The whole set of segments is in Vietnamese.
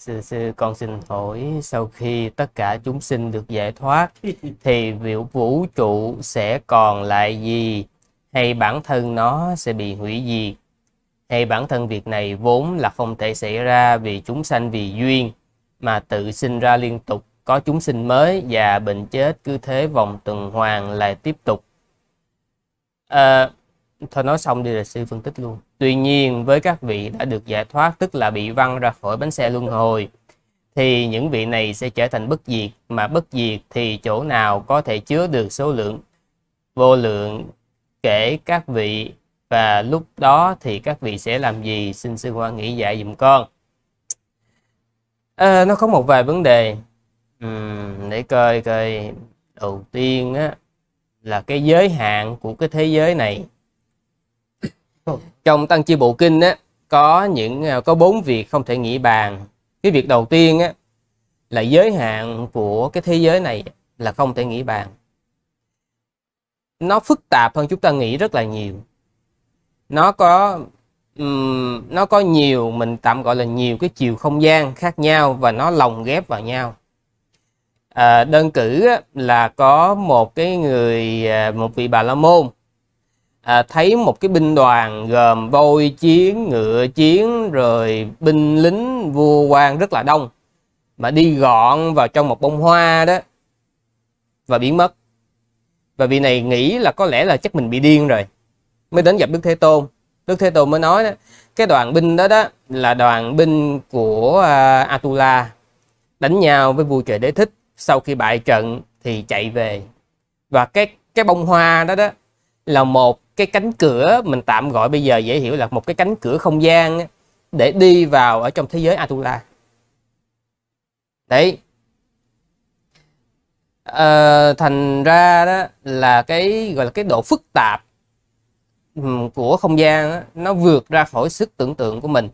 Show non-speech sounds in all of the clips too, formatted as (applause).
Sư sư con xin hỏi sau khi tất cả chúng sinh được giải thoát (laughs) thì việc vũ trụ sẽ còn lại gì hay bản thân nó sẽ bị hủy diệt hay bản thân việc này vốn là không thể xảy ra vì chúng sanh vì duyên mà tự sinh ra liên tục có chúng sinh mới và bệnh chết cứ thế vòng tuần hoàn lại tiếp tục à, thôi nói xong đi là sư phân tích luôn tuy nhiên với các vị đã được giải thoát tức là bị văng ra khỏi bánh xe luân hồi thì những vị này sẽ trở thành bất diệt mà bất diệt thì chỗ nào có thể chứa được số lượng vô lượng kể các vị và lúc đó thì các vị sẽ làm gì xin sư hoa nghĩ dạy dùm con à, nó có một vài vấn đề uhm, để coi coi đầu tiên á là cái giới hạn của cái thế giới này Vâng. trong tăng chi bộ kinh á có những à, có bốn việc không thể nghĩ bàn cái việc đầu tiên á là giới hạn của cái thế giới này là không thể nghĩ bàn nó phức tạp hơn chúng ta nghĩ rất là nhiều nó có um, nó có nhiều mình tạm gọi là nhiều cái chiều không gian khác nhau và nó lồng ghép vào nhau à, đơn cử á là có một cái người à, một vị bà la môn à, thấy một cái binh đoàn gồm voi chiến ngựa chiến rồi binh lính vua quan rất là đông mà đi gọn vào trong một bông hoa đó và biến mất và vị này nghĩ là có lẽ là chắc mình bị điên rồi mới đến gặp đức thế tôn đức thế tôn mới nói đó cái đoàn binh đó đó là đoàn binh của uh, atula đánh nhau với vua trời đế thích sau khi bại trận thì chạy về và cái cái bông hoa đó đó là một cái cánh cửa mình tạm gọi bây giờ dễ hiểu là một cái cánh cửa không gian để đi vào ở trong thế giới Atula đấy à, thành ra đó là cái gọi là cái độ phức tạp của không gian đó, nó vượt ra khỏi sức tưởng tượng của mình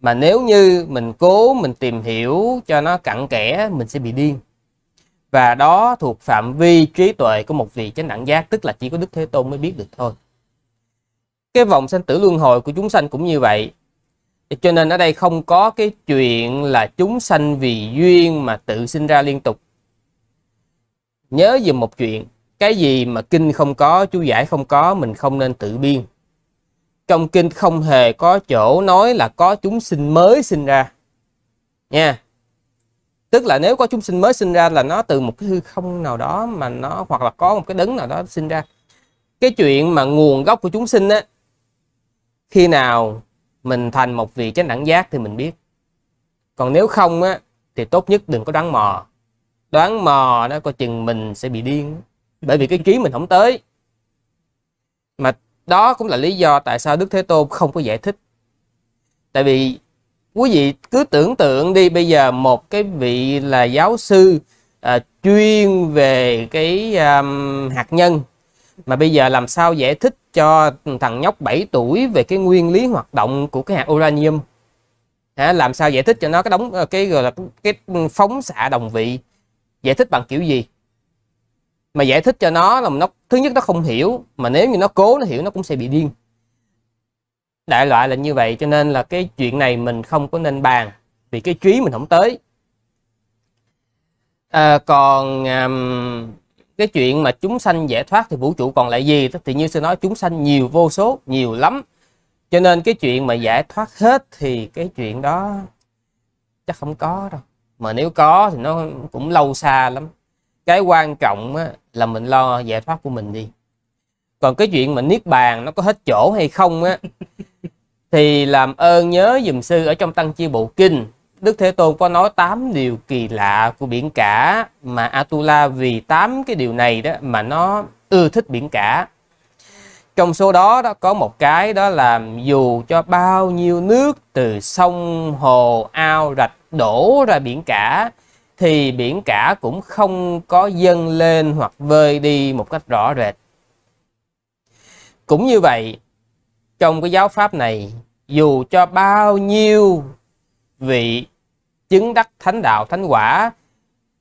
mà nếu như mình cố mình tìm hiểu cho nó cặn kẽ mình sẽ bị điên và đó thuộc phạm vi trí tuệ của một vị chánh đẳng giác tức là chỉ có đức thế tôn mới biết được thôi cái vòng sanh tử luân hồi của chúng sanh cũng như vậy cho nên ở đây không có cái chuyện là chúng sanh vì duyên mà tự sinh ra liên tục nhớ dùm một chuyện cái gì mà kinh không có chú giải không có mình không nên tự biên trong kinh không hề có chỗ nói là có chúng sinh mới sinh ra nha tức là nếu có chúng sinh mới sinh ra là nó từ một cái hư không nào đó mà nó hoặc là có một cái đấng nào đó sinh ra cái chuyện mà nguồn gốc của chúng sinh á khi nào mình thành một vị chánh đẳng giác thì mình biết còn nếu không á thì tốt nhất đừng có đoán mò đoán mò nó coi chừng mình sẽ bị điên bởi vì cái trí mình không tới mà đó cũng là lý do tại sao đức thế tôn không có giải thích tại vì quý vị cứ tưởng tượng đi bây giờ một cái vị là giáo sư à, chuyên về cái um, hạt nhân mà bây giờ làm sao giải thích cho thằng nhóc 7 tuổi về cái nguyên lý hoạt động của cái hạt uranium? Hả? Làm sao giải thích cho nó cái đóng ờ, cái gọi là cái phóng xạ đồng vị? Giải thích bằng kiểu gì? Mà giải thích cho nó là nó thứ nhất nó không hiểu, mà nếu như nó cố nó hiểu nó cũng sẽ bị điên. Đại loại là như vậy cho nên là cái chuyện này mình không có nên bàn vì cái trí mình không tới. À, còn um, cái chuyện mà chúng sanh giải thoát thì vũ trụ còn lại gì thì như sư nói chúng sanh nhiều vô số nhiều lắm cho nên cái chuyện mà giải thoát hết thì cái chuyện đó chắc không có đâu mà nếu có thì nó cũng lâu xa lắm cái quan trọng là mình lo giải thoát của mình đi còn cái chuyện mà niết bàn nó có hết chỗ hay không á thì làm ơn nhớ dùm sư ở trong tăng chi bộ kinh Đức Thế Tôn có nói 8 điều kỳ lạ của biển cả mà Atula vì 8 cái điều này đó mà nó ưa thích biển cả. Trong số đó đó có một cái đó là dù cho bao nhiêu nước từ sông, hồ, ao, rạch đổ ra biển cả thì biển cả cũng không có dâng lên hoặc vơi đi một cách rõ rệt. Cũng như vậy, trong cái giáo pháp này, dù cho bao nhiêu vị chứng đắc thánh đạo thánh quả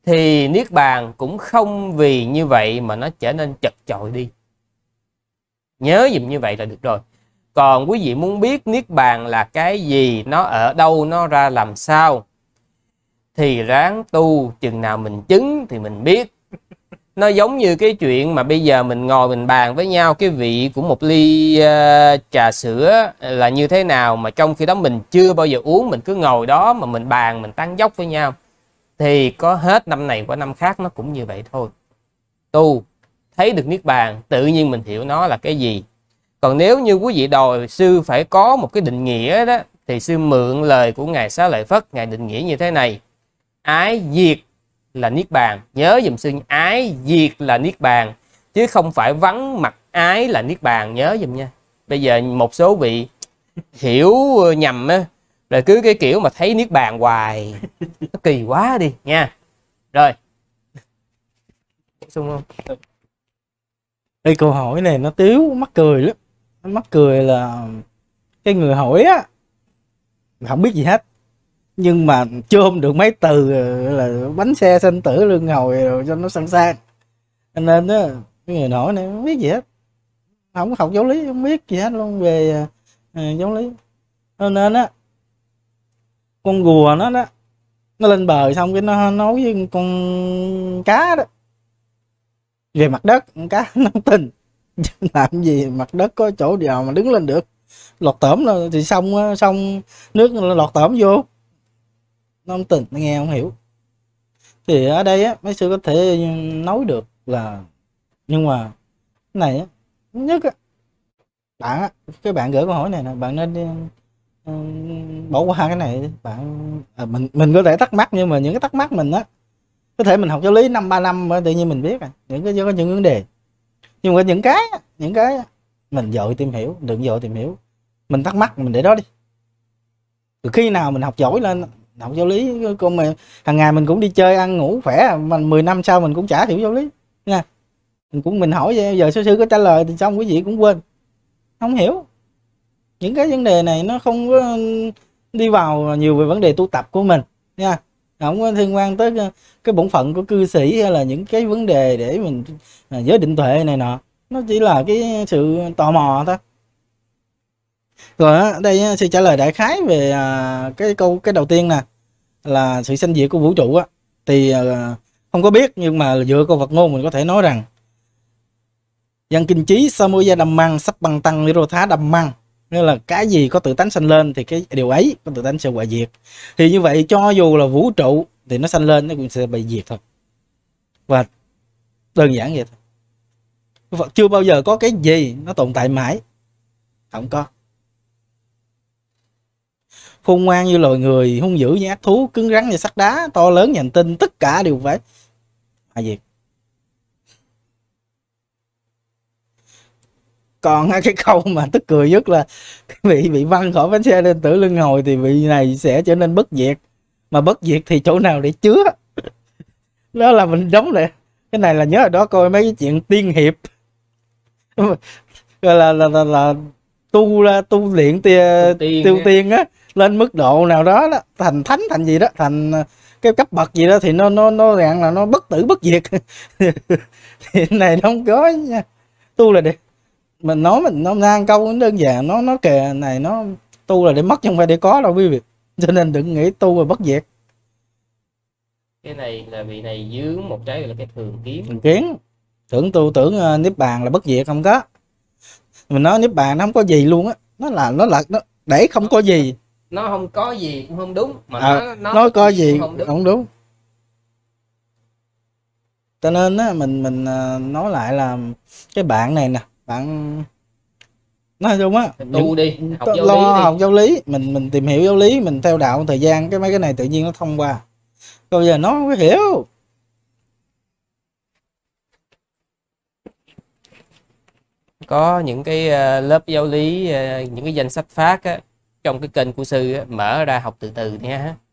thì niết bàn cũng không vì như vậy mà nó trở nên chật chội đi nhớ dùm như vậy là được rồi còn quý vị muốn biết niết bàn là cái gì nó ở đâu nó ra làm sao thì ráng tu chừng nào mình chứng thì mình biết nó giống như cái chuyện mà bây giờ mình ngồi mình bàn với nhau cái vị của một ly uh, trà sữa là như thế nào mà trong khi đó mình chưa bao giờ uống mình cứ ngồi đó mà mình bàn mình tán dốc với nhau thì có hết năm này qua năm khác nó cũng như vậy thôi tu thấy được niết bàn tự nhiên mình hiểu nó là cái gì còn nếu như quý vị đòi sư phải có một cái định nghĩa đó thì sư mượn lời của ngài xá lợi phất ngài định nghĩa như thế này ái diệt là niết bàn nhớ dùm sư ái diệt là niết bàn chứ không phải vắng mặt ái là niết bàn nhớ dùm nha bây giờ một số vị hiểu ờ, nhầm á rồi cứ cái kiểu mà thấy niết bàn hoài nó kỳ quá đi nha rồi xung không đây câu hỏi này nó tiếu mắc cười lắm mắc cười là cái người hỏi á không biết gì hết nhưng mà chưa được mấy từ ờ, là bánh xe sinh tử lương ngồi rồi cho nó sẵn sàng nên đó cái người nổi này không biết gì hết không học giáo lý không biết gì hết luôn về uh, giáo lý nên á con gùa nó đó nó lên bờ xong cái nó nói với con cá đó về mặt đất con cá (laughs) nó tình làm gì mặt đất có chỗ nào mà đứng lên được lọt tởm thì xong xong nước lọt tởm vô nó không tình nghe không hiểu thì ở đây á mấy sư có thể nói được là nhưng mà cái này á nhất á bạn á cái bạn gửi câu hỏi này nè bạn nên uh, bỏ qua cái này bạn à, mình mình có thể thắc mắc nhưng mà những cái thắc mắc mình á có thể mình học giáo lý năm ba năm tự nhiên mình biết à những cái có những vấn đề nhưng mà những cái những cái mình dội tìm hiểu đừng dội tìm hiểu mình thắc mắc mình để đó đi từ khi nào mình học giỏi lên đâu giáo lý con mà hàng ngày mình cũng đi chơi ăn ngủ khỏe mà 10 năm sau mình cũng trả hiểu giáo lý nha mình cũng mình hỏi vậy giờ số sư có trả lời thì xong quý vị cũng quên không hiểu những cái vấn đề này nó không có ừ, đi vào nhiều về vấn đề tu tập của mình nha không có liên quan tới cái bổn phận của cư sĩ hay là những cái vấn đề để mình à, giới định tuệ này nọ nó chỉ là cái sự tò mò thôi rồi đây á, sẽ trả lời đại khái về à, cái câu cái đầu tiên nè là sự sinh diệt của vũ trụ á thì à, không có biết nhưng mà dựa câu vật ngôn mình có thể nói rằng dân kinh chí samoya đầm măng sắp bằng tăng niro thá đầm măng nghĩa là cái gì có tự tánh sanh lên thì cái điều ấy có tự tánh sẽ hoại diệt thì như vậy cho dù là vũ trụ thì nó sanh lên nó cũng sẽ bị diệt thôi và đơn giản vậy thôi chưa bao giờ có cái gì nó tồn tại mãi không có khôn ngoan như loài người hung dữ như ác thú cứng rắn như sắt đá to lớn như hành tinh tất cả đều phải hòa diệt còn cái câu mà tức cười nhất là bị bị văng khỏi bánh xe lên tử lưng hồi thì vị này sẽ trở nên bất diệt mà bất diệt thì chỗ nào để chứa (laughs) đó là mình giống lại cái này là nhớ ở đó coi mấy cái chuyện tiên hiệp (laughs) gọi là là là, là tu tu luyện tia, tiêu tiên á lên mức độ nào đó, đó thành thánh thành gì đó thành ờ, cái cấp bậc gì đó thì nó nó nó dạng là nó bất tử bất diệt (laughs) thì này nó không có nha tu là để mình nói mình nó ngang câu nó đơn giản nó nó kề này nó tu là để mất chứ không phải để có đâu quý vị cho nên đừng nghĩ tu là bất diệt cái này là vị này dướng một trái là cái thường kiến thường kiến tưởng tu tưởng uh, niết bàn là bất diệt không có mình nói nếp bàn nó không có gì luôn á nó là nó là nó để không có gì nó không có gì cũng không đúng mà à, nó, nó nó có gì không đúng. không đúng cho nên á mình mình à, nói lại là cái bạn này nè bạn nói chung á tu đi học giáo lo lý đi. giáo lý mình mình tìm hiểu giáo lý mình theo đạo một thời gian cái mấy cái này tự nhiên nó thông qua bây giờ nó không có hiểu có những cái à, lớp giáo lý à, những cái danh sách phát á trong cái kênh của sư mở ra học từ từ nha